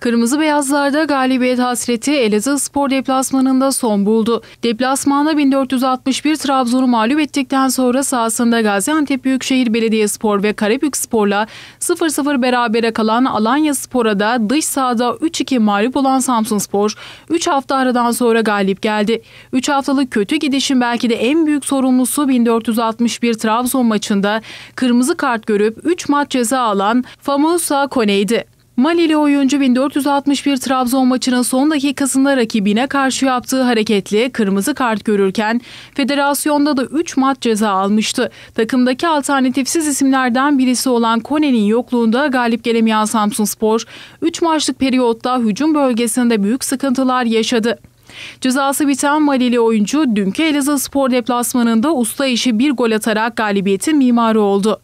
Kırmızı Beyazlar'da galibiyet hasreti Elazığ Spor deplasmanında son buldu. Deplasmanda 1461 Trabzon'u mağlup ettikten sonra sahasında Gaziantep Büyükşehir Belediyespor ve Karabük Spor'la 0-0 berabere kalan Alanya Spor'a da dış sahada 3-2 mağlup olan Samsun Spor 3 hafta aradan sonra galip geldi. 3 haftalık kötü gidişin belki de en büyük sorumlusu 1461 Trabzon maçında kırmızı kart görüp 3 maç ceza alan Famosa Kone'ydi. Malili oyuncu 1461 Trabzon maçının son dakikasında rakibine karşı yaptığı hareketle kırmızı kart görürken federasyonda da 3 maç ceza almıştı. Takımdaki alternatifsiz isimlerden birisi olan Kone'nin yokluğunda galip gelemeyen Samsun Spor 3 maçlık periyotta hücum bölgesinde büyük sıkıntılar yaşadı. Cezası biten Malili oyuncu dünkü Elazığ Spor deplasmanında usta işi bir gol atarak galibiyetin mimarı oldu.